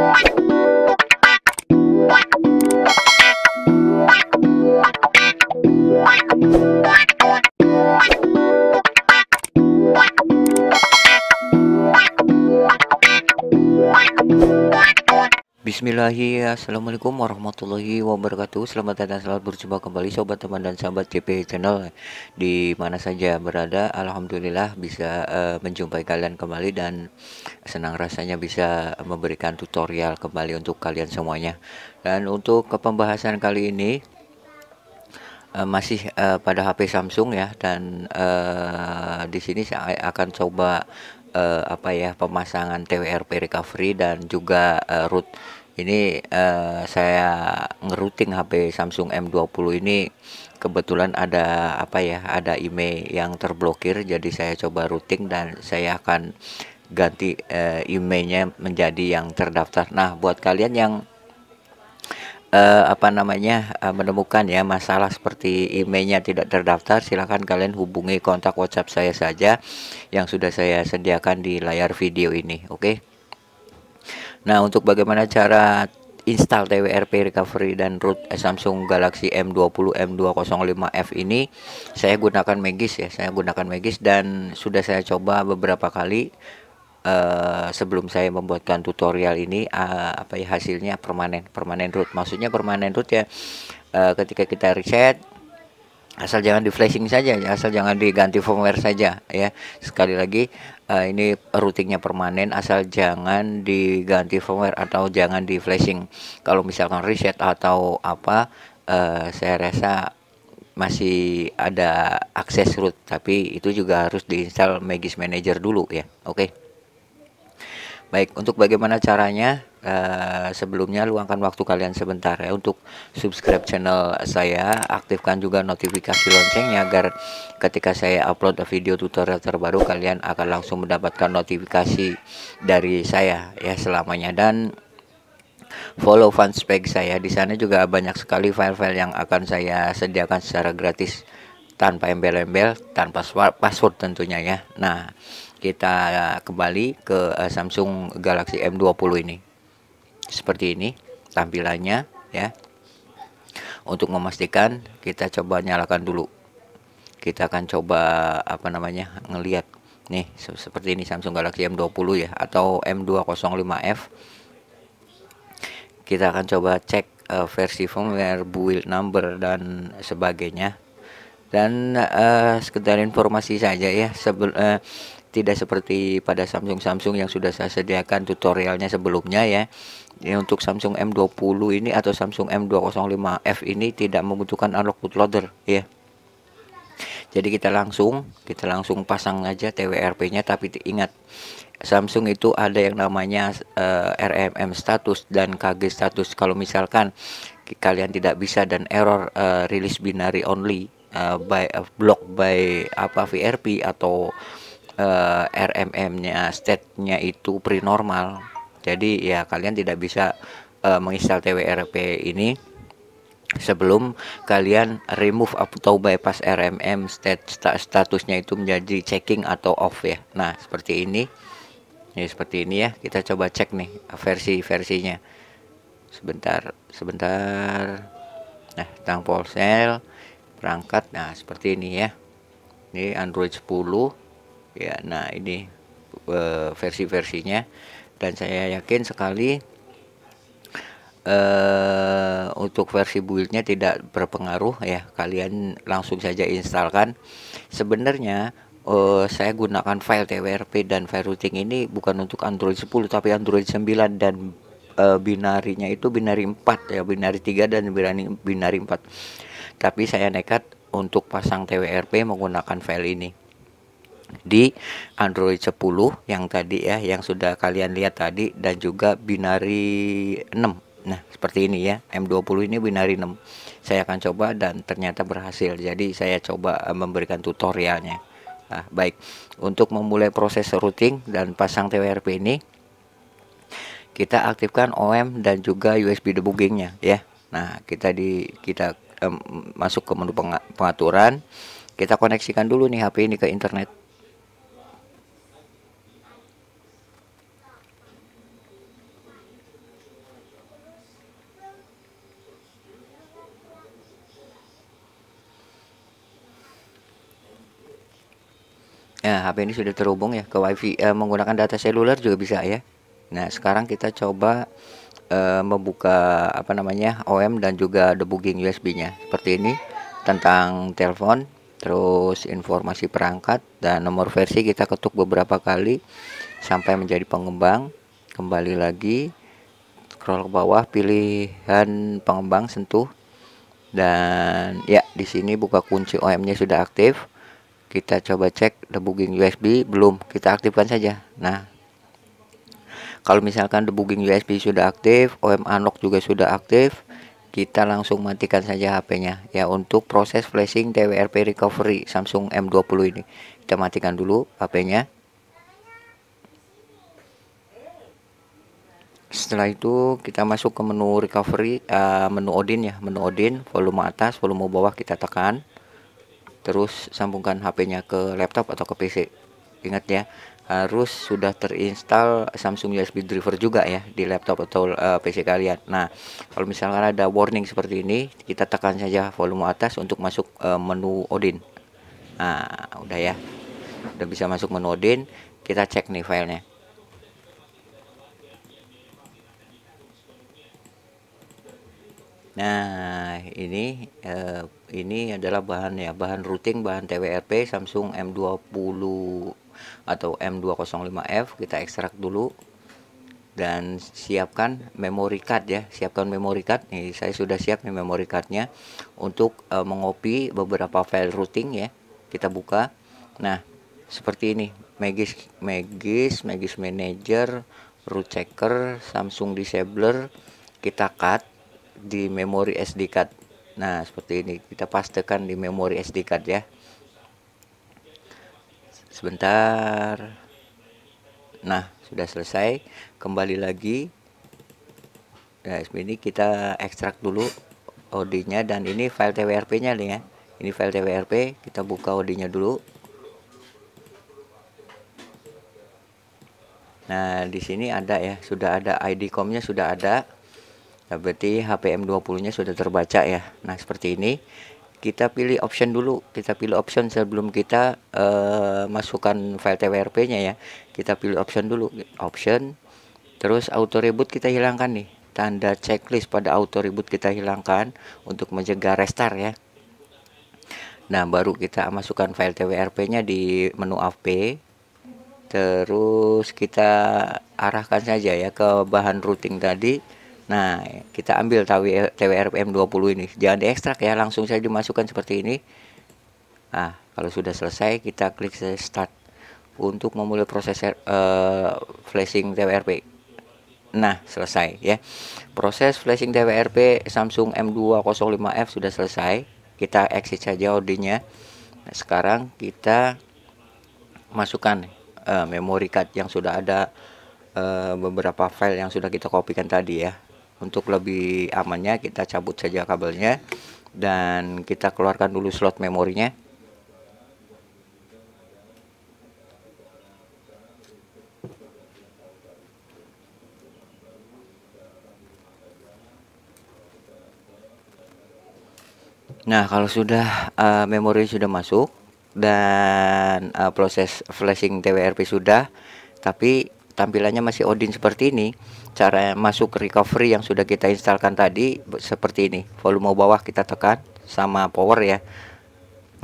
What? Bismillahirrahmanirrahim Assalamualaikum warahmatullahi wabarakatuh Selamat datang selamat berjumpa kembali sobat teman dan sahabat CP channel Di mana saja berada Alhamdulillah bisa uh, menjumpai kalian kembali Dan senang rasanya bisa memberikan tutorial kembali untuk kalian semuanya Dan untuk pembahasan kali ini uh, masih uh, pada HP Samsung ya dan uh, di sini saya akan coba uh, apa ya pemasangan TWRP recovery dan juga uh, root ini uh, saya ngeruting HP Samsung M20 ini kebetulan ada apa ya ada IMEI yang terblokir jadi saya coba routing dan saya akan ganti uh, eh, imei menjadi yang terdaftar nah buat kalian yang uh, apa namanya uh, menemukan ya masalah seperti emailnya tidak terdaftar silahkan kalian hubungi kontak WhatsApp saya saja yang sudah saya sediakan di layar video ini oke okay? Nah, untuk bagaimana cara install TWRP recovery dan root eh, Samsung Galaxy M20 M205F ini saya gunakan Magis ya saya gunakan Magis dan sudah saya coba beberapa kali uh, sebelum saya membuatkan tutorial ini uh, apa ya hasilnya permanen permanen root maksudnya permanen root ya uh, ketika kita reset asal jangan di flashing saja asal jangan diganti firmware saja ya sekali lagi uh, ini routingnya permanen asal jangan diganti firmware atau jangan di flashing kalau misalkan reset atau apa uh, saya rasa masih ada akses root tapi itu juga harus diinstal Magis Manager dulu ya oke okay. baik untuk bagaimana caranya uh, sebelumnya luangkan waktu kalian sebentar ya untuk subscribe channel saya, aktifkan juga notifikasi loncengnya agar ketika saya upload video tutorial terbaru kalian akan langsung mendapatkan notifikasi dari saya ya selamanya dan follow fanspage saya di sana juga banyak sekali file-file yang akan saya sediakan secara gratis tanpa embel-embel, tanpa password tentunya ya. Nah, kita kembali ke eh, Samsung Galaxy M20 ini seperti ini tampilannya ya. Untuk memastikan kita coba nyalakan dulu. Kita akan coba apa namanya? ngeliat nih seperti ini Samsung Galaxy M20 ya atau M205F. Kita akan coba cek uh, versi firmware, build number dan sebagainya. Dan uh, sekedar informasi saja ya, sebel, uh, tidak seperti pada Samsung Samsung yang sudah saya sediakan tutorialnya sebelumnya ya ya untuk Samsung M20 ini atau Samsung M205F ini tidak membutuhkan unlock bootloader ya jadi kita langsung kita langsung pasang aja TWRP nya tapi ingat Samsung itu ada yang namanya uh, eh, RMM status dan KG status kalau misalkan kalian tidak bisa dan error uh, rilis binary only uh, by uh, block by apa VRP atau uh, RMM nya state nya itu pre normal jadi ya kalian tidak bisa uh, menginstal TWRP ini sebelum kalian remove atau bypass RMM statusnya itu menjadi checking atau off ya nah seperti ini ya seperti ini ya kita coba cek nih versi versinya sebentar sebentar nah tentang ponsel perangkat nah seperti ini ya ini Android 10 ya nah ini eh, versi-versinya dan saya yakin sekali uh, untuk versi buildnya tidak berpengaruh ya kalian langsung saja installkan sebenarnya uh, saya gunakan file twrp dan file routing ini bukan untuk Android 10 tapi Android 9 dan uh, binarinya itu binari 4 ya binari 3 dan binari, binari 4 tapi saya nekat untuk pasang TWRP menggunakan file ini di Android 10 yang tadi ya yang sudah kalian lihat tadi dan juga binari 6 nah seperti ini ya M20 ini binari 6 saya akan coba dan ternyata berhasil jadi saya coba eh, memberikan tutorialnya nah, baik untuk memulai proses routing dan pasang TWRP ini kita aktifkan OM dan juga USB debuggingnya ya Nah kita di kita um, masuk ke menu pengaturan kita koneksikan dulu nih HP ini ke internet Ya, HP ini sudah terhubung ya ke WiFi eh, menggunakan data seluler juga bisa ya. Nah, sekarang kita coba eh, membuka apa namanya OM dan juga debugging USB-nya seperti ini tentang telepon, terus informasi perangkat dan nomor versi kita ketuk beberapa kali sampai menjadi pengembang. Kembali lagi scroll ke bawah pilihan pengembang sentuh dan ya di sini buka kunci OM-nya sudah aktif kita coba cek debugging USB belum kita aktifkan saja nah kalau misalkan debugging USB sudah aktif OM unlock juga sudah aktif kita langsung matikan saja HP-nya ya untuk proses flashing TWRP recovery Samsung M20 ini kita matikan dulu HP-nya setelah itu kita masuk ke menu recovery uh, menu Odin ya menu Odin volume atas volume bawah kita tekan terus sambungkan HP-nya ke laptop atau ke PC ingat ya harus sudah terinstall Samsung USB driver juga ya di laptop atau uh, eh, PC kalian. Nah, kalau misalkan ada warning seperti ini, kita tekan saja volume atas untuk masuk uh, menu Odin. Nah, udah ya. Udah bisa masuk menu Odin, kita cek nih filenya. Nah, ini uh, ini adalah bahan ya bahan routing bahan TWRP Samsung M20 atau M205F kita ekstrak dulu dan siapkan memory card ya siapkan memory card nih saya sudah siap nih memory cardnya untuk e, mengopi beberapa file routing ya kita buka nah seperti ini Magis Magis Magis Manager root checker Samsung disabler kita cut di memory SD card nah seperti ini kita pastekan di memori SD card ya sebentar nah sudah selesai kembali lagi nah ini kita ekstrak dulu OD nya dan ini file TWRP nya nih ya ini file TWRP kita buka OD nya dulu Nah, di sini ada ya, sudah ada ID COM-nya sudah ada. Nah, berarti HPM 20-nya sudah terbaca ya. Nah, seperti ini. Kita pilih option dulu. Kita pilih option sebelum kita uh, masukkan file TWRP-nya ya. Kita pilih option dulu. Option. Terus auto reboot kita hilangkan nih. Tanda checklist pada auto reboot kita hilangkan untuk mencegah restart ya. Nah, baru kita masukkan file TWRP-nya di menu AP. Terus kita arahkan saja ya ke bahan routing tadi Nah, kita ambil TWRPM ya, 20 ini. Jangan diekstrak ya, langsung saja dimasukkan seperti ini. Nah, kalau sudah selesai kita klik start untuk memulai proses uh, flashing TWRP. Nah, selesai ya. Proses flashing TWRP Samsung M205F sudah selesai. Kita exit saja od Nah, sekarang kita masukkan uh, memory card yang sudah ada uh, beberapa file yang sudah kita kopikan tadi ya untuk lebih amannya kita cabut saja kabelnya dan kita keluarkan dulu slot memorinya Nah, kalau sudah uh, memori sudah masuk dan uh, proses flashing TWRP sudah, tapi tampilannya masih Odin seperti ini, cara masuk recovery yang sudah kita instalkan tadi seperti ini volume bawah kita tekan sama power ya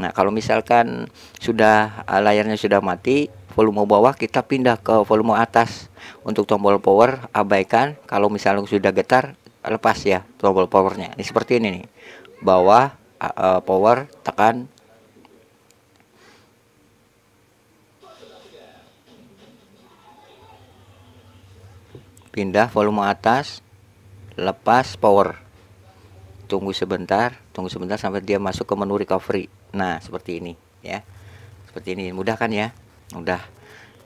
Nah kalau misalkan sudah ah, layarnya sudah mati volume bawah kita pindah ke volume atas untuk tombol power abaikan kalau misalnya sudah getar lepas ya tombol powernya ini seperti ini nih bawah uh, power tekan pindah volume atas lepas power tunggu sebentar tunggu sebentar sampai dia masuk ke menu recovery nah seperti ini ya seperti ini mudah kan ya mudah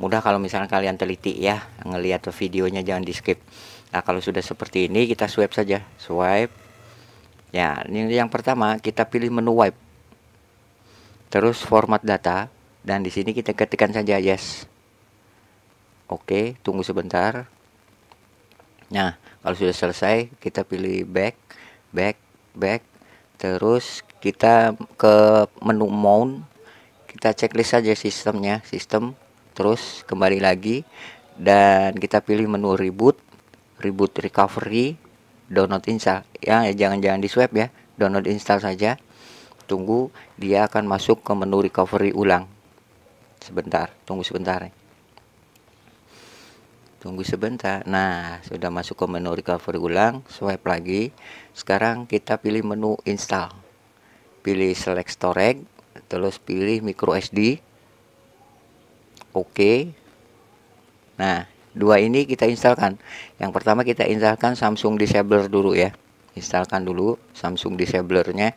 mudah kalau misalnya kalian teliti ya ngelihat videonya jangan di skip nah kalau sudah seperti ini kita swipe saja swipe ya ini yang pertama kita pilih menu wipe terus format data dan di sini kita ketikkan saja yes oke tunggu sebentar Nah, kalau sudah selesai kita pilih back, back, back. Terus kita ke menu mount. Kita checklist saja sistemnya, sistem. Terus kembali lagi dan kita pilih menu reboot, reboot recovery, download install. Ya, jangan-jangan di swipe ya. Download install saja. Tunggu dia akan masuk ke menu recovery ulang. Sebentar, tunggu sebentar. Ya tunggu sebentar nah sudah masuk ke menu Recovery ulang swipe lagi sekarang kita pilih menu install pilih select storage terus pilih micro SD oke nah dua ini kita installkan yang pertama kita installkan Samsung Disabler dulu ya installkan dulu Samsung Disablernya nya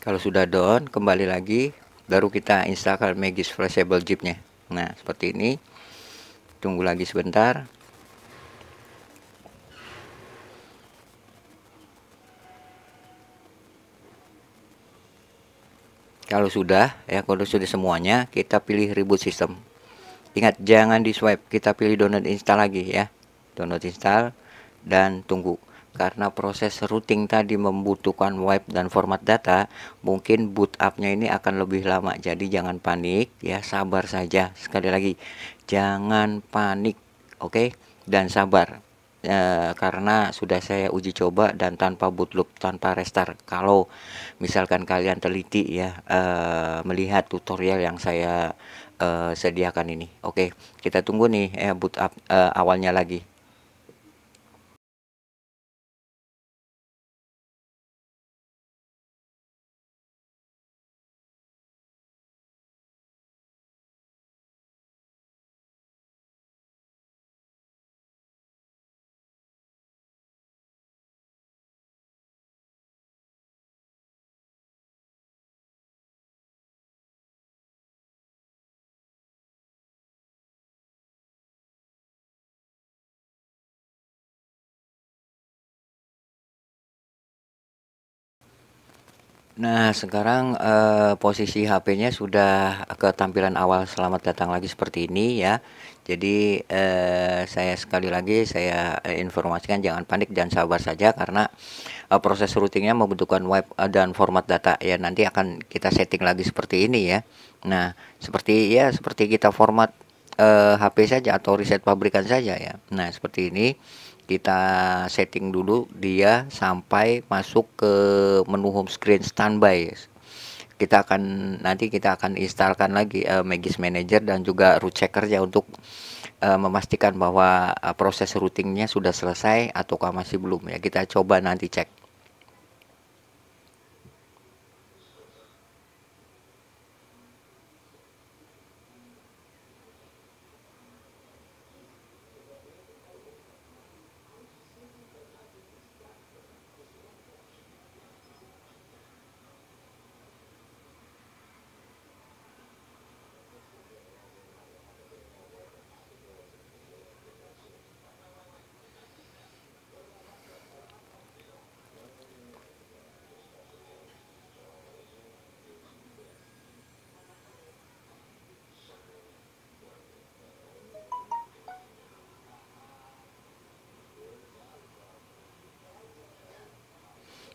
kalau sudah down kembali lagi baru kita install magis flexible jeepnya nah seperti ini tunggu lagi sebentar kalau sudah ya kalau sudah semuanya kita pilih reboot system ingat jangan di swipe kita pilih download install lagi ya download install dan tunggu karena proses routing tadi membutuhkan wipe dan format data mungkin boot up-nya ini akan lebih lama jadi jangan panik ya sabar saja sekali lagi jangan panik oke okay? dan sabar e, karena sudah saya uji coba dan tanpa boot loop tanpa restart kalau misalkan kalian teliti ya e, melihat tutorial yang saya e, sediakan ini oke okay? kita tunggu nih ya boot up e, awalnya lagi Nah, sekarang eh, posisi HP-nya sudah ke tampilan awal selamat datang lagi seperti ini ya. Jadi eh, saya sekali lagi saya eh, informasikan jangan panik dan sabar saja karena eh, proses routingnya membutuhkan wipe eh, dan format data ya nanti akan kita setting lagi seperti ini ya. Nah, seperti ya seperti kita format eh, HP saja atau reset pabrikan saja ya. Nah, seperti ini kita setting dulu dia sampai masuk ke menu home screen standby kita akan nanti kita akan instalkan lagi uh, Magis Manager dan juga root checker ya untuk uh, memastikan bahwa uh, proses routingnya sudah selesai ataukah masih belum ya kita coba nanti cek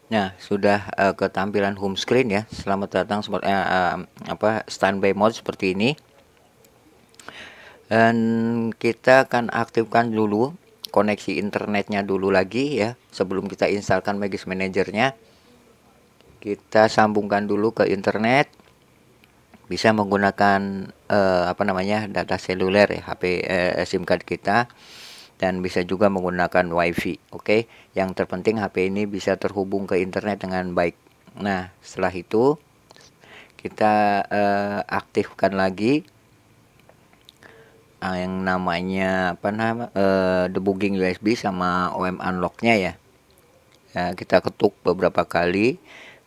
Nah, sudah uh, eh, ke tampilan home screen ya. Selamat datang seperti uh, eh, apa standby mode seperti ini. Dan kita akan aktifkan dulu koneksi internetnya dulu lagi ya sebelum kita instalkan Magis Manajernya. Kita sambungkan dulu ke internet. Bisa menggunakan uh, apa namanya data seluler ya HP uh, SIM card kita dan bisa juga menggunakan wifi oke okay? yang terpenting HP ini bisa terhubung ke internet dengan baik nah setelah itu kita uh, aktifkan lagi uh, yang namanya apa nama uh, debugging USB sama OM unlocknya ya ya kita ketuk beberapa kali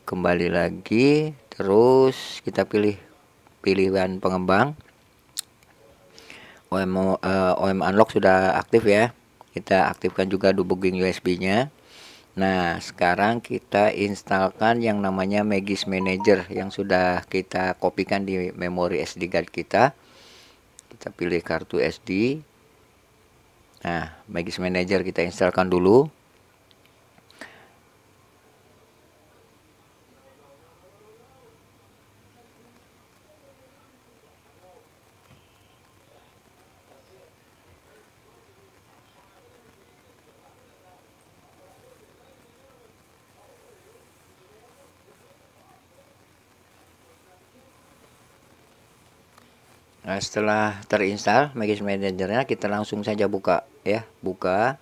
kembali lagi terus kita pilih pilihan pengembang OM uh, eh, OM unlock sudah aktif ya kita aktifkan juga debugging USB nya nah sekarang kita instalkan yang namanya Magis Manager yang sudah kita kopikan di memori SD card kita kita pilih kartu SD nah Magis Manager kita instalkan dulu Nah, setelah terinstall Magis Managernya kita langsung saja buka ya, buka.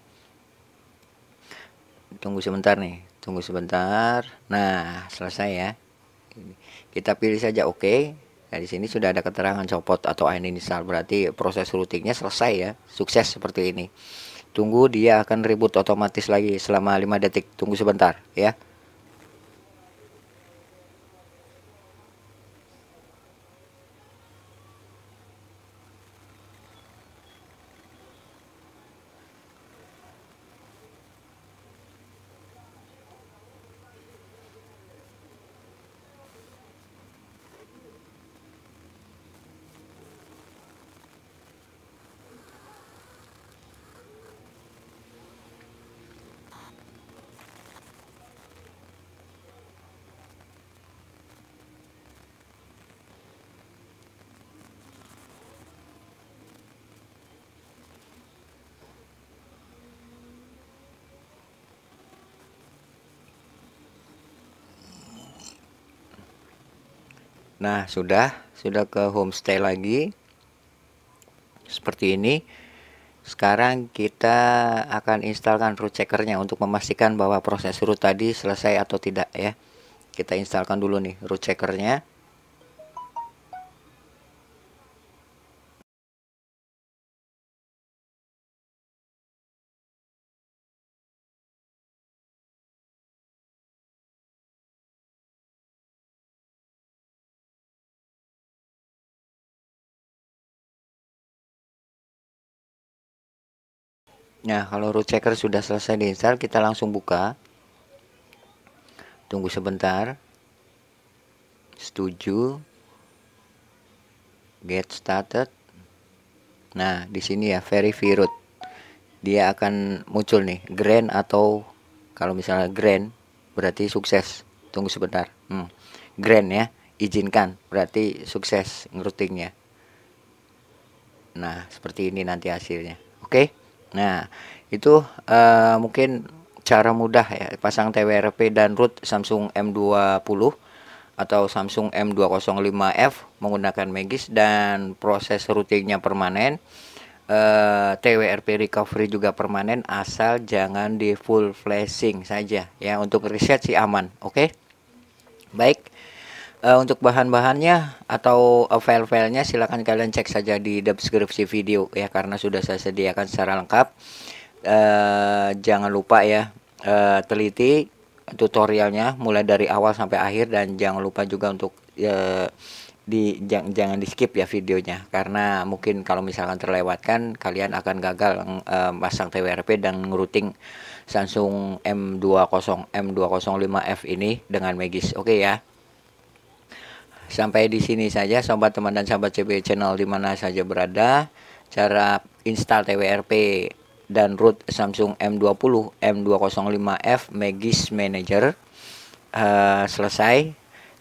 Tunggu sebentar nih, tunggu sebentar. Nah, selesai ya. Kita pilih saja oke. Okay. Nah, di sini sudah ada keterangan copot atau uninstall berarti proses rootingnya selesai ya, sukses seperti ini. Tunggu dia akan reboot otomatis lagi selama 5 detik. Tunggu sebentar ya. Nah, sudah, sudah ke homestay lagi. Seperti ini. Sekarang kita akan instalkan root checkernya untuk memastikan bahwa proses root tadi selesai atau tidak ya. Kita instalkan dulu nih root checkernya. Nah, kalau root checker sudah selesai diinstal, kita langsung buka. Tunggu sebentar. Setuju. Get started. Nah, di sini ya verify root. Dia akan muncul nih, grand atau kalau misalnya grand berarti sukses. Tunggu sebentar. Hmm. Grand ya, izinkan berarti sukses ngerutingnya. Nah, seperti ini nanti hasilnya. Oke. Okay? Nah, itu uh, mungkin cara mudah ya pasang TWRP dan root Samsung M20 atau Samsung M205F menggunakan Magis dan proses routingnya permanen. Uh, eh, TWRP recovery juga permanen asal jangan di full flashing saja ya untuk reset sih aman oke okay? baik uh, untuk bahan-bahannya atau uh, file-filenya silahkan kalian cek saja di deskripsi video ya karena sudah saya sediakan secara lengkap uh, jangan lupa ya uh, teliti tutorialnya mulai dari awal sampai akhir dan jangan lupa juga untuk uh, di jang, jangan di skip ya videonya karena mungkin kalau misalkan terlewatkan kalian akan gagal uh, TWRP dan ngeruting Samsung M20 M205F ini dengan Magis oke okay ya Sampai di sini saja sobat teman dan sahabat CB channel di mana saja berada cara install TWRP dan root Samsung M20 M205F Magis Manager uh, selesai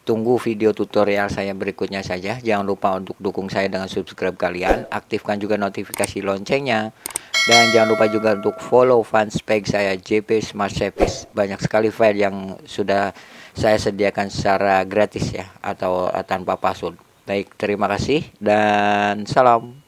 Tunggu video tutorial saya berikutnya saja. Jangan lupa untuk dukung saya dengan subscribe kalian. Aktifkan juga notifikasi loncengnya. Dan jangan lupa juga untuk follow fanspage saya JP Smart Service. Banyak sekali file yang sudah saya sediakan secara gratis ya atau tanpa password. Baik, terima kasih dan salam.